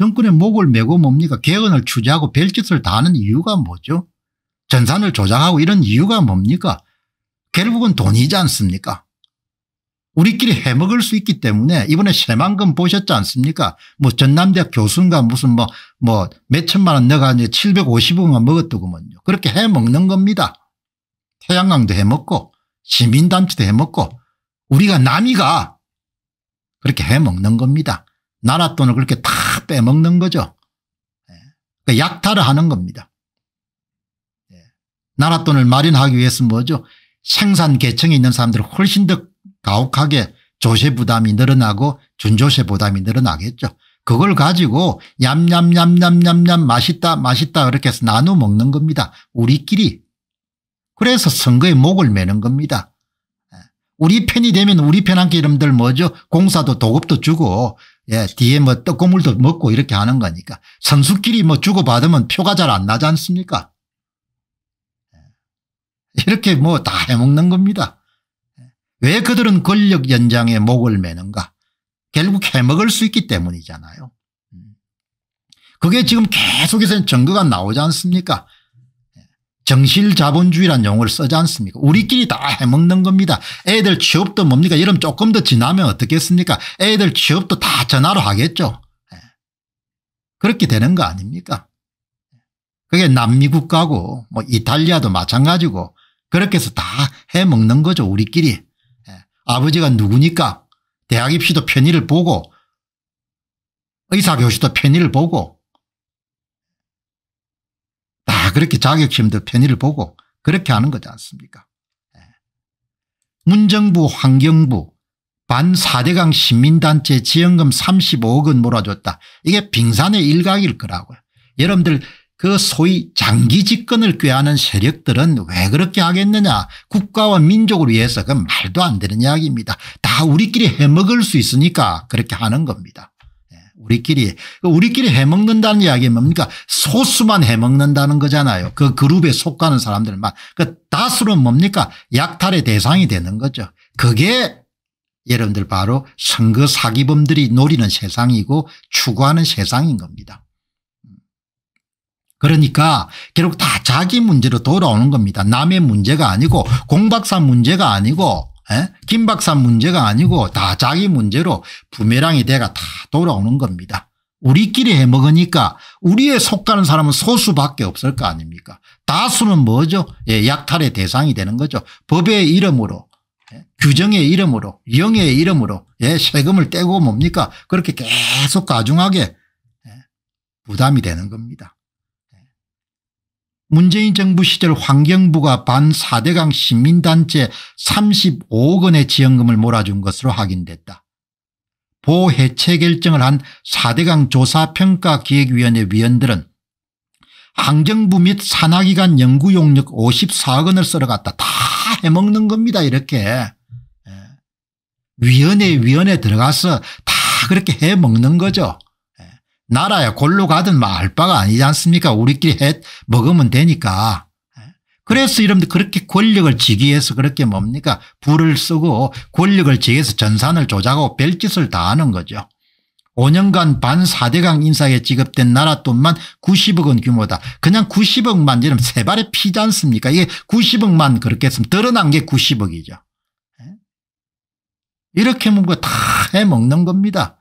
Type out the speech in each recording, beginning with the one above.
정권의 목을 메고 뭡니까 개헌을 추진하고 별짓을 다하는 이유가 뭐죠 전산을 조작하고 이런 이유가 뭡니까 결국은 돈이지 않습니까 우리끼리 해먹을 수 있기 때문에 이번에 새만금 보셨지 않습니까 뭐전남대 교수인가 무슨 뭐 뭐 몇천만 원내가지고 750억만 먹었더구먼요 그렇게 해먹는 겁니다 태양광도 해먹고 시민단체도 해먹고 우리가 남이가 그렇게 해먹는 겁니다 나라 돈을 그렇게 다 빼먹는 거죠. 그 약탈을 하는 겁니다. 예. 나라 돈을 마련하기 위해서 뭐죠? 생산 계층에 있는 사람들은 훨씬 더 가혹하게 조세 부담이 늘어나고 준조세 부담이 늘어나겠죠. 그걸 가지고 얌얌얌얌얌얌 맛있다 맛있다 그렇게 해서 나눠 먹는 겁니다. 우리끼리. 그래서 선거에 목을 매는 겁니다. 예. 우리 편이 되면 우리 편한게 이름들 뭐죠? 공사도 도급도 주고 예, 뒤에 뭐떡국물도 먹고 이렇게 하는 거니까. 선수끼리 뭐 주고받으면 표가 잘 안 나지 않습니까? 예. 이렇게 뭐 다 해먹는 겁니다. 예. 왜 그들은 권력 연장에 목을 매는가? 결국 해먹을 수 있기 때문이잖아요. 음. 그게 지금 계속해서 증거가 나오지 않습니까? 정실자본주의란 용어를 쓰지 않습니까 우리끼리 다 해먹는 겁니다. 애들 취업도 뭡니까 여름 조금 더 지나면 어떻겠습니까 애들 취업도 다 전화로 하겠죠. 예. 그렇게 되는 거 아닙니까 그게 남미국가고 뭐 이탈리아도 마찬가지고 그렇게 해서 다 해먹는 거죠 우리끼리. 예. 아버지가 누구니까 대학 입시도 편의를 보고 의사교수도 편의를 보고 그렇게 자격심도 편의를 보고 그렇게 하는 거지 않습니까 예. 문정부 환경부 반사대강 시민단체 지원금 35억 원 몰아줬다. 이게 빙산의 일각일 거라고요. 여러분들 그 소위 장기 집권을 꾀하는 세력들은 왜 그렇게 하겠느냐 국가와 민족을 위해서 그건 말도 안 되는 이야기입니다. 다 우리끼리 해먹을 수 있으니까 그렇게 하는 겁니다. 우리끼리. 그러니까 우리끼리 해먹는다는 이야기 는 뭡니까? 그러니까 소수만 해먹는다는 거잖아요. 그 그룹에 속하는 사람들만. 그 다수는 뭡니까? 약탈의 대상이 되는 거죠. 그게 여러분들 바로 선거 사기범들이 노리는 세상이고 추구하는 세상인 겁니다. 그러니까 결국 다 자기 문제로 돌아오는 겁니다. 남의 문제가 아니고 공박사 문제가 아니고 에? 김박사 문제가 아니고 다 자기 문제로 부메랑이 돼가 다 돌아오는 겁니다. 우리끼리 해먹으니까 우리에 속가는 사람은 소수밖에 없을 거 아닙니까 다수는 뭐죠 예, 약탈의 대상이 되는 거죠 법의 이름으로 예, 규정의 이름으로 영의 이름으로 예, 세금을 떼고 뭡니까 그렇게 계속 가중하게 예, 부담이 되는 겁니다 문재인 정부 시절 환경부가 반사대강 시민단체 35억 원의 지원금을 몰아준 것으로 확인됐다. 보해체 결정을 한 4대강 조사평가기획위원회 위원들은 항정부 및 산하기관 연구용역 54억 원을 쓸어갔다. 다 해먹는 겁니다. 이렇게. 예. 위원회 위원회 들어가서 다 그렇게 해먹는 거죠. 나라야 골로 가든 말 바가 아니지 않습니까 우리끼리 해 먹으면 되니까 예? 그래서 여러분 그렇게 권력을 지기 위해서 그렇게 뭡니까 불을 쓰고 권력을 지기 위해서 전산을 조작하고 별짓을 다 하는 거죠 5년간 반 4대강 인사에 지급된 나라 돈만 90억 원 규모다. 그냥 90억만 이러면 세 발의 피지 않습니까? 이게 90억만 그렇게 했으면 드러난 게 90억이죠. 예? 이렇게 뭔가 다 해먹는 겁니다.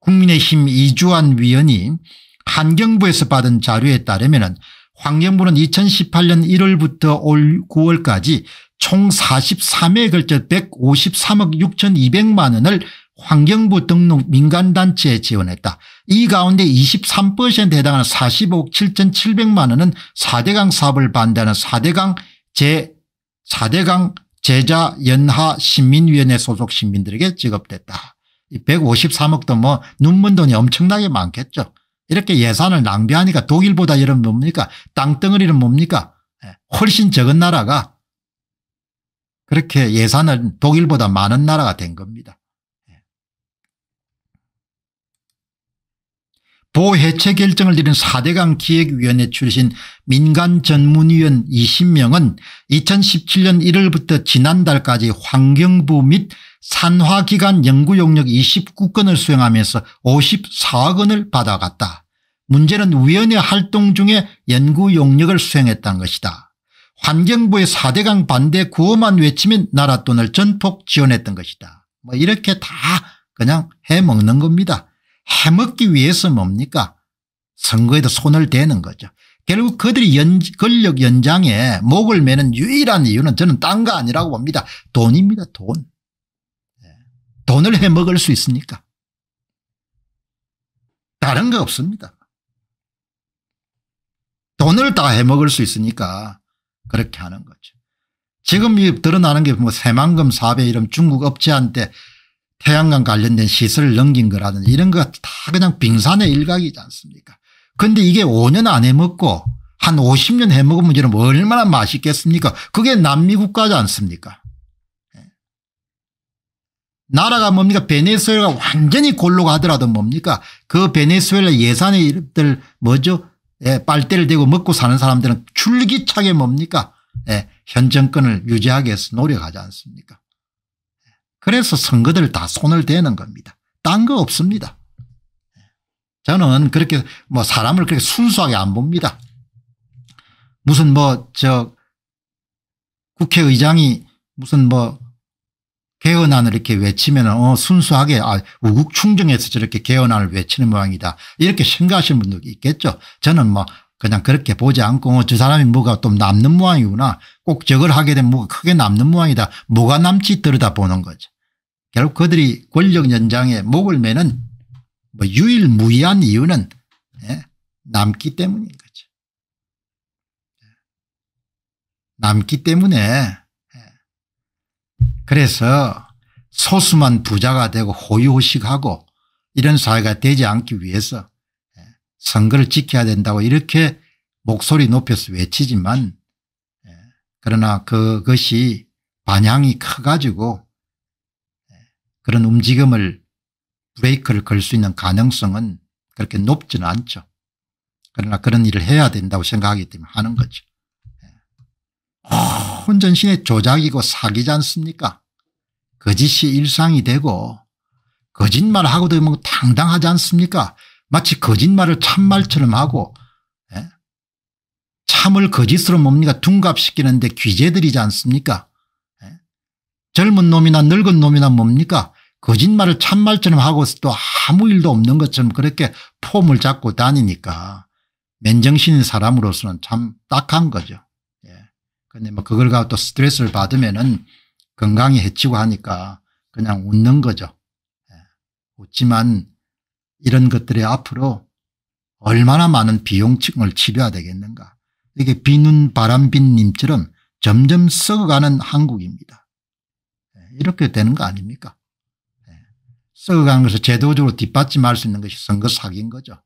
국민의힘 이주환 위원이 환경부에서 받은 자료에 따르면 환경부는 2018년 1월부터 올 9월까지 총 43회에 걸쳐 153억 6200만 원을 환경부 등록 민간단체에 지원했다. 이 가운데 23%에 해당하는 45억 7700만 원은 4대강 사업을 반대하는 4대강 제 4대강 제자 연하 시민위원회 소속 시민들에게 지급됐다. 153억도 뭐 눈먼 돈이 엄청나게 많겠죠. 이렇게 예산을 낭비하니까 독일보다 여러 뭡니까 땅덩어리는 뭡니까 예, 훨씬 적은 나라가 그렇게 예산을 독일보다 많은 나라가 된 겁니다. 예. 보해체 결정을 내린 4대강 기획위원회 출신 민간 전문위원 20명은 2017년 1월부터 지난달까지 환경부 및 산화기관 연구용역 29건을 수행하면서 54억 원을 받아갔다. 문제는 위원회 활동 중에 연구용역을 수행했다는 것이다. 환경부의 4대강 반대 구호만 외치면 나라 돈을 전폭 지원했던 것이다. 뭐 이렇게 다 그냥 해먹는 겁니다. 해먹기 위해서 뭡니까? 선거에도 손을 대는 거죠. 결국 그들이 연, 권력 연장에 목을 매는 유일한 이유는 저는 딴 거 아니라고 봅니다. 돈입니다. 돈. 돈을 해먹을 수 있습니까? 다른 거 없습니다. 돈을 다 해먹을 수 있으니까 그렇게 하는 거죠. 지금 드러나는 게뭐 새만금 사배 이름 중국 업체한테 태양광 관련된 시설을 넘긴 거라든지 이런 거 다 그냥 빙산의 일각이지 않습니까 근데 이게 5년 안 해먹고 한 50년 해먹으면 얼마나 맛있겠습니까 그게 남미 국가지 않습니까 나라가 뭡니까 베네수엘가 완전히 골로 가더라도 뭡니까 그 베네수엘라 예산이들 뭐죠 예, 빨대를 대고 먹고 사는 사람들은 줄기차게 뭡니까 예, 현 정권을 유지하기 위해서 노력하지 않습니까 예, 그래서 선거들 다 손을 대는 겁니다 딴 거 없습니다 예, 저는 그렇게 뭐 사람을 그렇게 순수하게 안 봅니다 무슨 뭐 저 국회의장이 무슨 뭐 개헌안을 이렇게 외치면 어 순수하게 아 우국충정에서 저렇게 개헌안을 외치는 모양이다 이렇게 생각하시는 분도 있겠죠. 저는 뭐 그냥 그렇게 보지 않고 어, 저 사람이 뭐가 좀 남는 모양이구나 꼭 저걸 하게 되면 뭐가 크게 남는 모양이다 뭐가 남지 들여다보는 거죠. 결국 그들이 권력 연장에 목을 매는 뭐 유일무이한 이유는 예? 남기 때문인 거죠. 예. 남기 때문에 그래서 소수만 부자가 되고 호의호식하고 이런 사회가 되지 않기 위해서 예, 선거를 지켜야 된다고 이렇게 목소리 높여서 외치지만 예, 그러나 그, 그것이 반향이 커가지고 예, 그런 움직임을 브레이크를 걸 수 있는 가능성은 그렇게 높지는 않죠. 그러나 그런 일을 해야 된다고 생각하기 때문에 하는 거죠. 아, 혼전신의 조작이고 사기지 않습니까 거짓이 일상이 되고 거짓말하고도 뭐 당당하지 않습니까 마치 거짓말을 참말처럼 하고 예? 참을 거짓으로 뭡니까 둔갑시키는데 귀재들이지 않습니까 예? 젊은 놈이나 늙은 놈이나 뭡니까 거짓말을 참말처럼 하고 또 아무 일도 없는 것처럼 그렇게 폼을 잡고 다니니까 맨정신인 사람으로서는 참 딱한 거죠. 근데 뭐 그걸 가고 또 스트레스를 받으면은 건강이 해치고 하니까 그냥 웃는 거죠. 예. 웃지만 이런 것들이 앞으로 얼마나 많은 비용을 치료해야 되겠는가. 이게 비눈 바람빈님처럼 점점 썩어가는 한국입니다. 예. 이렇게 되는 거 아닙니까? 예. 썩어가는 것을 제도적으로 뒷받침할 수 있는 것이 선거 사기인 거죠.